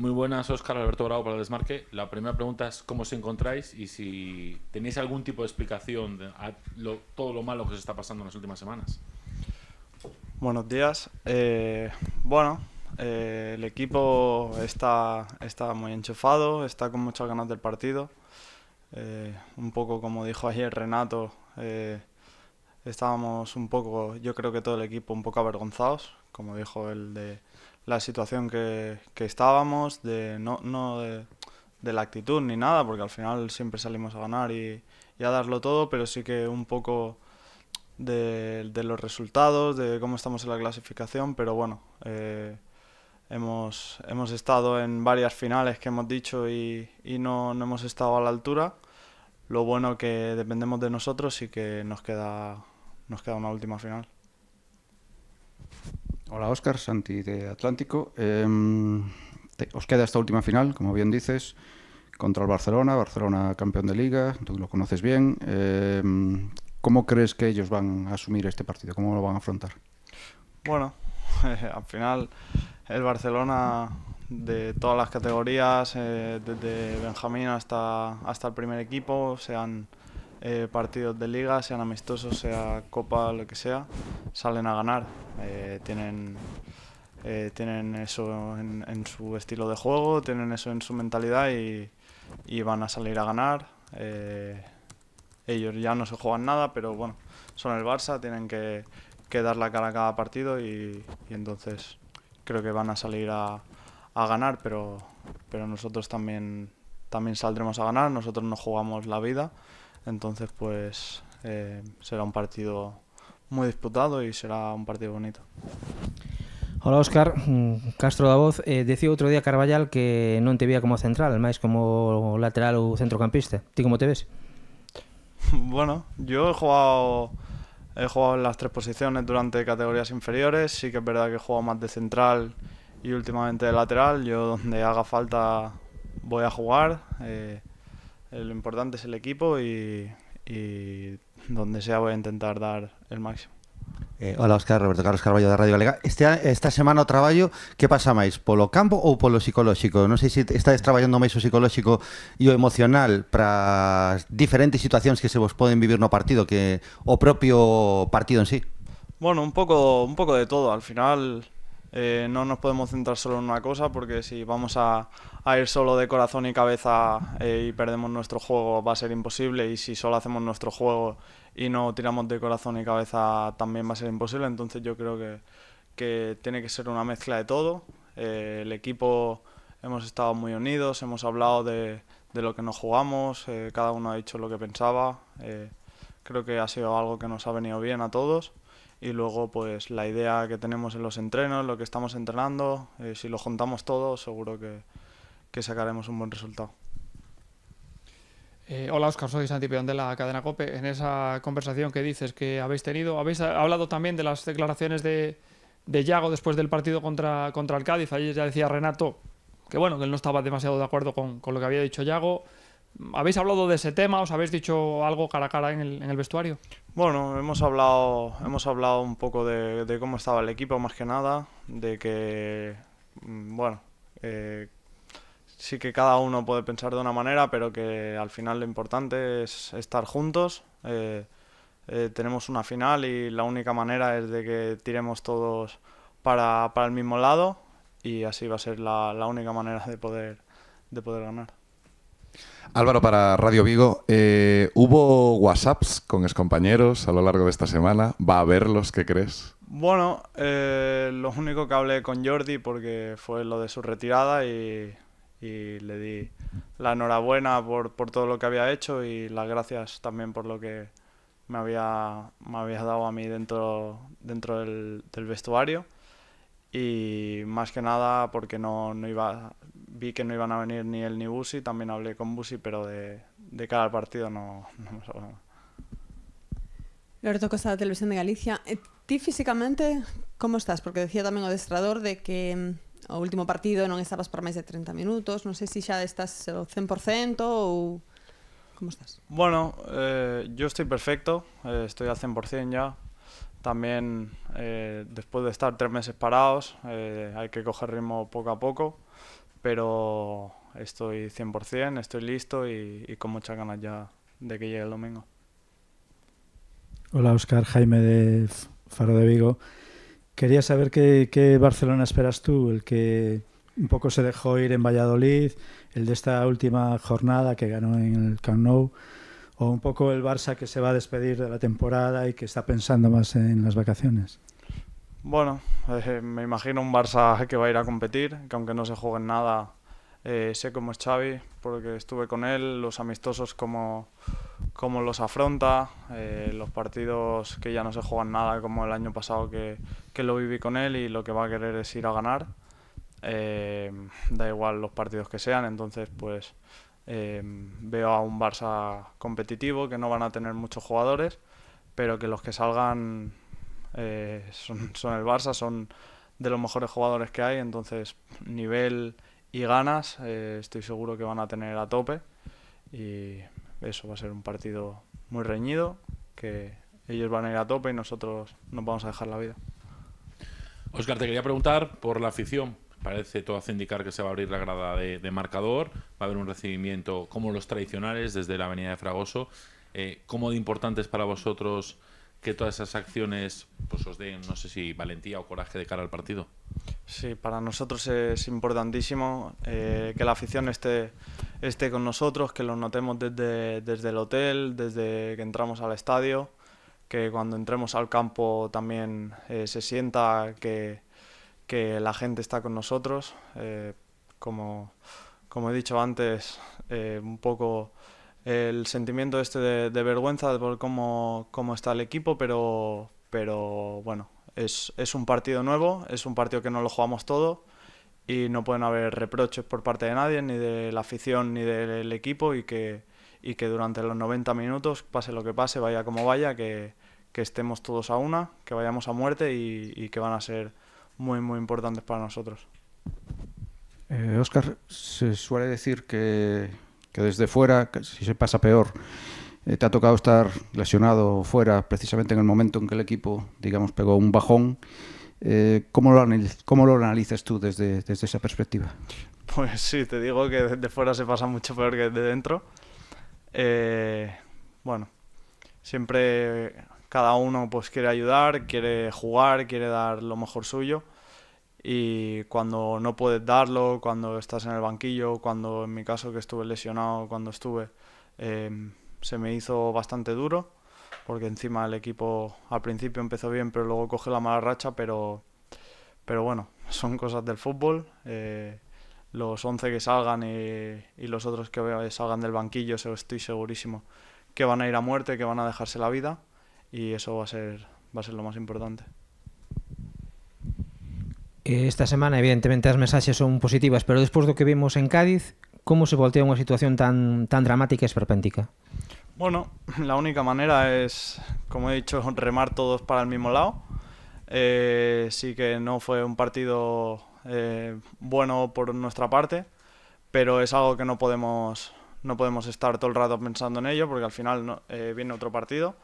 Muy buenas, Óscar Alberto Bravo para el Desmarque. La primera pregunta es cómo os encontráis y si tenéis algún tipo de explicación a todo lo malo que se está pasando en las últimas semanas. Buenos días. Eh, bueno, eh, el equipo está, está muy enchufado, está con muchas ganas del partido. Eh, un poco como dijo ayer Renato, estábamos un poco, yo creo que todo el equipo un poco avergonzados, como dijo él, de la situación que, estábamos, de no, no de, la actitud ni nada, porque al final siempre salimos a ganar y, a darlo todo, pero sí que un poco de, los resultados, de cómo estamos en la clasificación, pero bueno, eh, hemos, hemos estado en varias finales que hemos dicho y, y no, no hemos estado a la altura. Lo bueno que dependemos de nosotros y que nos queda nos queda una última final. Hola Óscar, Santi de Atlántico. Em, os queda esta última final, como bien dices, contra el Barcelona, Barcelona campeón de liga, tú lo conoces bien. Em, ¿Cómo crees que ellos van a asumir este partido? ¿Cómo lo van a afrontar? Bueno, eh, al final el Barcelona de todas las categorías, eh, desde Benjamín hasta, hasta el primer equipo, se han eh, partidos de liga, sean amistosos, sea copa, lo que sea, salen a ganar. Eh, eh, tienen, eso en, su estilo de juego, tienen eso en su mentalidad y, van a salir a ganar. ellos ya no se juegan nada, pero bueno, son el Barça, tienen que, dar la cara a cada partido y, entonces creo que van a salir a, ganar, pero, pero nosotros también, también saldremos a ganar, nosotros no jugamos la vida. Entonces, pues eh, será un partido muy disputado y será un partido bonito. Hola Oscar mm, Castro da voz. Eh, decía otro día Carvallal que no te veía como central, más como lateral o centrocampista. ¿Tú cómo te ves? Bueno, yo he jugado he jugado en las tres posiciones durante categorías inferiores. Sí que es verdad que he jugado más de central y últimamente de lateral. Yo donde haga falta voy a jugar. Eh, eh, lo importante es el equipo y, donde sea voy a intentar dar el máximo. Eh, hola, Oscar, Roberto Carlos Carballo de Radio Galega. Este esta semana trabajo. trabajo qué pasa por Polo campo o polo psicológico? No sé si estáis trabajando más o psicológico y o emocional para diferentes situaciones que se vos pueden vivir un partido que o propio partido en sí. Bueno, un poco un poco de todo. Al final eh, no nos podemos centrar solo en una cosa porque si vamos a, ir solo de corazón y cabeza eh, y perdemos nuestro juego va a ser imposible y si solo hacemos nuestro juego y no tiramos de corazón y cabeza también va a ser imposible. Entonces yo creo que, tiene que ser una mezcla de todo. Eh, el equipo hemos estado muy unidos, hemos hablado de, de lo que nos jugamos, cada uno ha dicho lo que pensaba. creo que ha sido algo que nos ha venido bien a todos y luego pues la idea que tenemos en los entrenos, lo que estamos entrenando, eh, si lo juntamos todo seguro que, que sacaremos un buen resultado. Eh, hola Oscar, soy Santi de la cadena COPE. En esa conversación que dices que habéis tenido, habéis hablado también de las declaraciones de, de Yago después del partido contra, contra el Cádiz. Ayer ya decía Renato que bueno, que él no estaba demasiado de acuerdo con, con lo que había dicho Yago. ¿Habéis hablado de ese tema? ¿Os habéis dicho algo cara a cara en el, vestuario? Bueno, hemos hablado, hemos hablado un poco de, cómo estaba el equipo más que nada, de que, mm, bueno, eh, sí que cada uno puede pensar de una manera, pero que al final lo importante es estar juntos. Eh, eh, tenemos una final y la única manera es de que tiremos todos para, el mismo lado y así va a ser la, la única manera de poder, de poder ganar. Álvaro, para Radio Vigo, eh, ¿hubo WhatsApps con excompañeros a lo largo de esta semana? ¿Va a verlos, ¿Qué crees? Bueno, eh, lo único que hablé con Jordi porque fue lo de su retirada y, le di la enhorabuena por, todo lo que había hecho y las gracias también por lo que me había, me había dado a mí dentro, dentro del, del vestuario y más que nada porque no, no iba vi que no iban a venir ni él ni Busi, también hablé con Busi, pero de, cada partido no, no hemos nada. Loreto Televisión de Galicia. Eh, ¿Ti físicamente cómo estás? Porque decía también el destrador de que mm, o último partido no estabas por más de 30 minutos, no sé si ya estás 100% eh, o ¿cómo estás? Bueno, eh, yo estoy perfecto, estoy al 100% ya. También después de estar tres meses parados, hay que coger ritmo poco a poco pero estoy 100%, estoy listo y, con muchas ganas ya de que llegue el domingo. Hola Oscar, Jaime de Faro de Vigo. Quería saber qué, qué, Barcelona esperas tú, el que un poco se dejó ir en Valladolid, el de esta última jornada que ganó en el Camp Nou, o un poco el Barça que se va a despedir de la temporada y que está pensando más en las vacaciones. Bueno, eh, me imagino un Barça que va a ir a competir, que aunque no se juegue nada, eh, sé cómo es Xavi, porque estuve con él, los amistosos como los afronta, eh, los partidos que ya no se juegan nada, como el año pasado que, que, lo viví con él y lo que va a querer es ir a ganar. da igual los partidos que sean, entonces pues veo a un Barça competitivo, que no van a tener muchos jugadores, pero que los que salgan eh, son, el Barça, son de los mejores jugadores que hay, entonces nivel y ganas eh, estoy seguro que van a tener a tope y eso va a ser un partido muy reñido, que ellos van a ir a tope y nosotros nos vamos a dejar la vida. Oscar, te quería preguntar por la afición. Parece, todo hace indicar que se va a abrir la grada de, marcador, va a haber un recibimiento como los tradicionales desde la Avenida de Fragoso. Eh, ¿Cómo de importantes para vosotros que todas esas acciones pues, os den, no sé si valentía o coraje de cara al partido? Sí, para nosotros es importantísimo eh, que la afición esté, esté con nosotros, que lo notemos desde, desde el hotel, desde que entramos al estadio, que cuando entremos al campo también eh, se sienta que, que, la gente está con nosotros. Eh, como, como he dicho antes, un poco el sentimiento este de, de vergüenza por cómo, está el equipo, pero, pero bueno, es, un partido nuevo, es un partido que no lo jugamos todo y no pueden haber reproches por parte de nadie, ni de la afición, ni del equipo y que, y que durante los 90 minutos, pase lo que pase, vaya como vaya, que, estemos todos a una, que vayamos a muerte y, que van a ser muy, muy importantes para nosotros. Oscar, eh, se suele decir que que desde fuera, si se pasa peor, eh, te ha tocado estar lesionado fuera precisamente en el momento en que el equipo, digamos, pegó un bajón. Eh, ¿cómo, lo ¿Cómo analizas tú desde, esa perspectiva? Pues sí, te digo que desde fuera se pasa mucho peor que desde dentro. Eh, bueno, siempre cada uno pues quiere ayudar, quiere jugar, quiere dar lo mejor suyo y cuando no puedes darlo, cuando estás en el banquillo, cuando en mi caso que estuve lesionado, cuando estuve, em, se me hizo bastante duro, porque encima el equipo al principio empezó bien, pero luego coge la mala racha, pero, pero bueno, son cosas del fútbol. Eh, los 11 que salgan y, los otros que salgan del banquillo, estoy segurísimo que van a ir a muerte, que van a dejarse la vida y eso va a ser, va a ser lo más importante. Eh, esta semana, evidentemente, las mensajes son positivas, pero después de lo que vimos en Cádiz, ¿cómo se voltea una situación tan, tan dramática y e esperpéntica? Bueno, la única manera es, como he dicho, remar todos para el mismo lado. Eh, sí que no fue un partido eh, bueno por nuestra parte, pero es algo que no podemos, no podemos estar todo el rato pensando en ello, porque al final viene otro partido.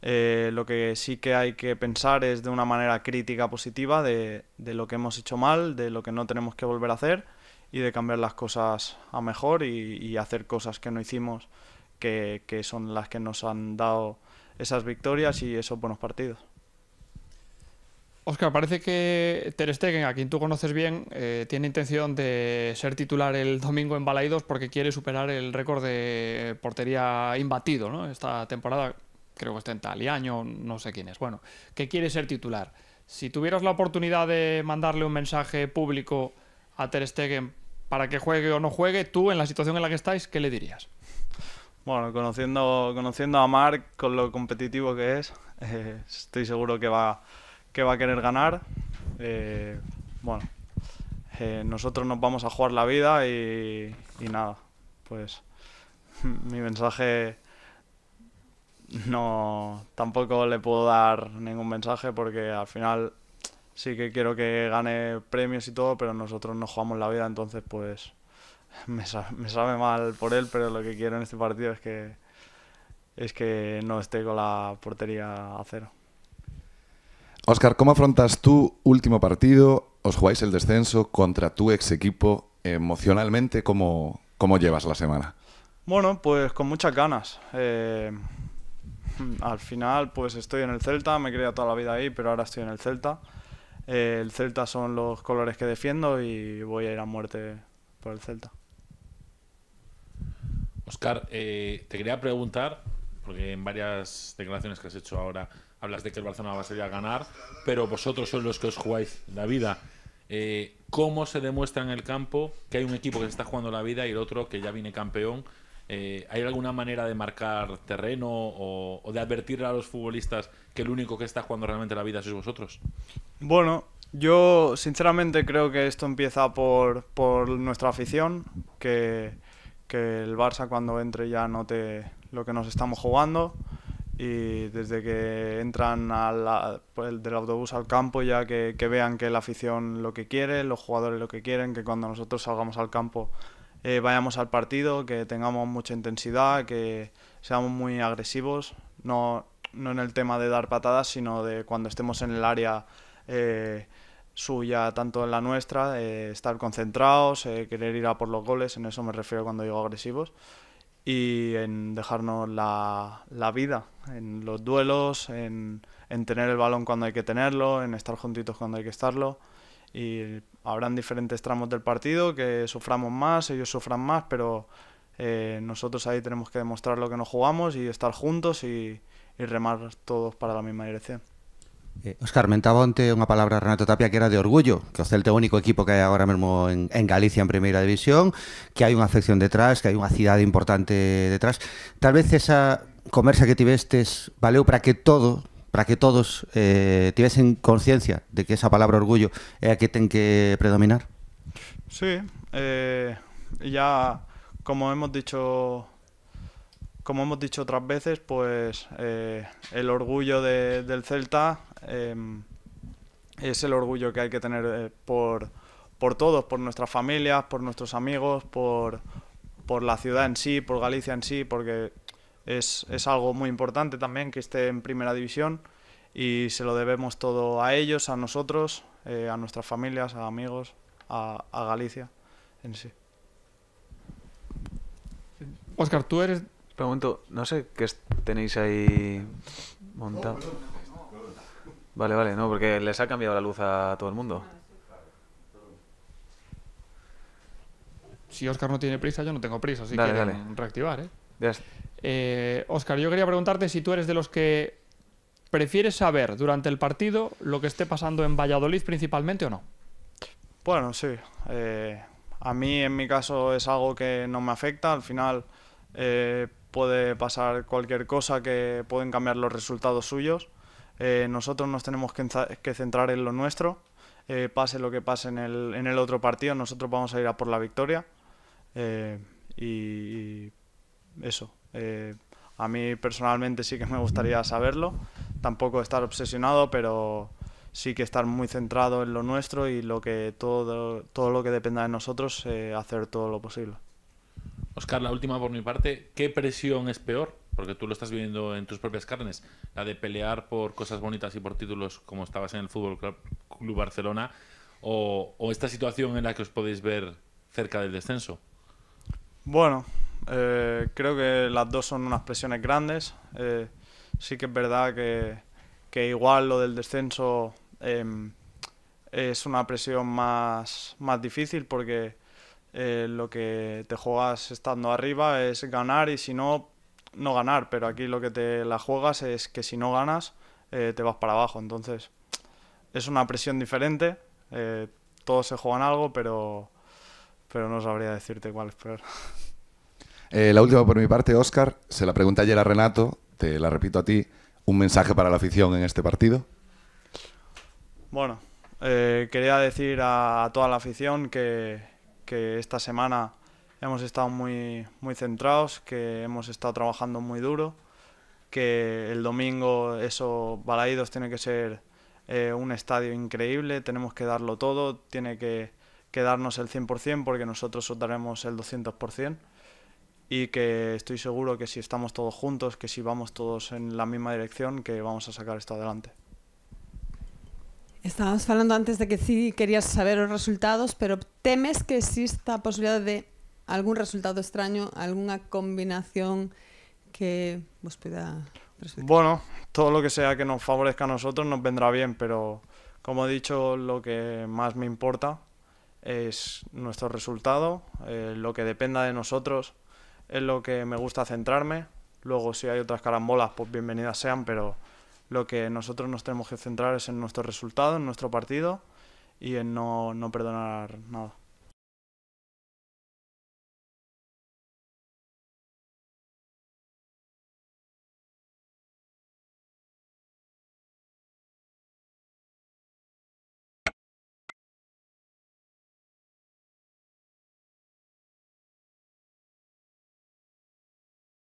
Eh, lo que sí que hay que pensar es de una manera crítica positiva de, lo que hemos hecho mal, de lo que no tenemos que volver a hacer y de cambiar las cosas a mejor y, hacer cosas que no hicimos, que, son las que nos han dado esas victorias y esos buenos partidos. Oscar, parece que Ter Stegen, a quien tú conoces bien, eh, tiene intención de ser titular el domingo en Balaidos porque quiere superar el récord de portería imbatido ¿no? esta temporada creo que está en tal y año, no sé quién es, bueno, que quiere ser titular. Si tuvieras la oportunidad de mandarle un mensaje público a Ter Stegen para que juegue o no juegue, tú en la situación en la que estáis, ¿qué le dirías? Bueno, conociendo, conociendo a Marc, con lo competitivo que es, eh, estoy seguro que va, que va a querer ganar. Eh, bueno, eh, nosotros nos vamos a jugar la vida y nada, pues mi mensaje no tampoco le puedo dar ningún mensaje porque al final sí que quiero que gane premios y todo, pero nosotros no jugamos la vida, entonces pues me, sabe mal por él, pero lo que quiero en este partido es que es que no esté con la portería a cero. Oscar, ¿cómo afrontas tu último partido? Os jugáis el descenso contra tu ex equipo. Emocionalmente, ¿cómo, cómo llevas la semana? Bueno, pues con muchas ganas. Eh, Mm, al final pues estoy en el Celta, me he toda la vida ahí, pero ahora estoy en el Celta. Eh, el Celta son los colores que defiendo y voy a ir a muerte por el Celta. Oscar, eh, te quería preguntar, porque en varias declaraciones que has hecho ahora hablas de que el Barcelona va a salir a ganar, pero vosotros sois los que os jugáis la vida. Eh, ¿Cómo se demuestra en el campo que hay un equipo que se está jugando la vida y el otro que ya viene campeón eh, ¿Hay alguna manera de marcar terreno o, de advertir a los futbolistas que el único que está jugando realmente la vida es vosotros? Bueno, yo sinceramente creo que esto empieza por, nuestra afición, que, que el Barça cuando entre ya note lo que nos estamos jugando y desde que entran pues, del autobús al campo ya que, que, vean que la afición lo que quiere, los jugadores lo que quieren, que cuando nosotros salgamos al campo eh, vayamos al partido, que tengamos mucha intensidad, que seamos muy agresivos, no, no en el tema de dar patadas, sino de cuando estemos en el área eh, suya, tanto en la nuestra, eh, estar concentrados, querer ir a por los goles, en eso me refiero cuando digo agresivos, y en dejarnos la, la vida, en los duelos, en, en tener el balón cuando hay que tenerlo, en estar juntitos cuando hay que estarlo, y habrán diferentes tramos del partido que suframos más, ellos sufran más, pero eh, nosotros ahí tenemos que demostrar lo que nos jugamos y estar juntos y, y remar todos para la misma dirección. Eh, Óscar, mentaba antes una palabra Renato Tapia que era de orgullo, que es el único equipo que hay ahora mismo en, en Galicia en primera División, que hay una afección detrás, que hay una ciudad importante detrás. Tal vez esa conversa que tuviste valeu para que todo para que todos eh, tuviesen conciencia de que esa palabra orgullo es la que ten que predominar? Sí, eh, ya como hemos dicho como hemos dicho otras veces, pues eh, el orgullo del Celta eh, es el orgullo que hay que tener por, por todos, por nuestras familias, por nuestros amigos, por, por la ciudad en sí, por Galicia en sí, porque es, es algo muy importante también que esté en primera división y se lo debemos todo a ellos, a nosotros, eh, a nuestras familias, a amigos, a, a, Galicia en sí. Oscar, tú eres... Pregunto, no sé qué tenéis ahí montado. Vale, vale, no, porque les ha cambiado la luz a todo el mundo. Si Oscar no tiene prisa, yo no tengo prisa, así que dale. reactivar, ¿eh? Ya Oscar, eh, yo quería preguntarte si tú eres de los que prefieres saber durante el partido lo que esté pasando en Valladolid principalmente o no. Bueno, sí. Eh, a mí en mi caso es algo que no me afecta. Al final eh, puede pasar cualquier cosa que pueden cambiar los resultados suyos. nosotros nos tenemos que, centrar en lo nuestro. pase lo que pase en el, en el, otro partido, nosotros vamos a ir a por la victoria. y eso. Eh, a mí personalmente sí que me gustaría saberlo, tampoco estar obsesionado, pero sí que estar muy centrado en lo nuestro y lo que todo, todo lo que dependa de nosotros, eh, hacer todo lo posible. Oscar, la última por mi parte, ¿qué presión es peor? Porque tú lo estás viviendo en tus propias carnes, la de pelear por cosas bonitas y por títulos como estabas en el Fútbol Club Barcelona, o esta situación en la que os podéis ver cerca del descenso. Bueno, eh, creo que las dos son unas presiones grandes. Eh, sí que es verdad que, que igual lo del descenso em, es una presión más, más difícil porque eh, lo que te juegas estando arriba es ganar y si no, no ganar. Pero aquí lo que te la juegas es que si no ganas, te vas para abajo. Entonces, es una presión diferente. todos se juegan algo, pero, pero no sabría decirte cuál es peor. Eh, la última por mi parte, Oscar. Se la pregunta ayer a Renato, te la repito a ti. ¿Un mensaje para la afición en este partido? Bueno, eh, quería decir a, toda la afición que, esta semana hemos estado muy, muy centrados, que hemos estado trabajando muy duro, que el domingo eso, Balaídos tiene que ser eh, un estadio increíble, tenemos que darlo todo, tiene que, darnos el 100% porque nosotros os daremos el 200% y que estoy seguro que si estamos todos juntos, que si vamos todos en la misma dirección, que vamos a sacar esto adelante. Estábamos hablando antes de que sí querías saber los resultados, pero temes que exista posibilidad de algún resultado extraño, alguna combinación que os pues, pueda Bueno, todo lo que sea que nos favorezca a nosotros nos vendrá bien, pero como he dicho, lo que más me importa es nuestro resultado, eh, lo que dependa de nosotros es lo que me gusta centrarme. Luego si hay otras carambolas, pues bienvenidas sean, pero lo que nosotros nos tenemos que centrar es en nuestro resultado, en nuestro partido y en no, no perdonar nada.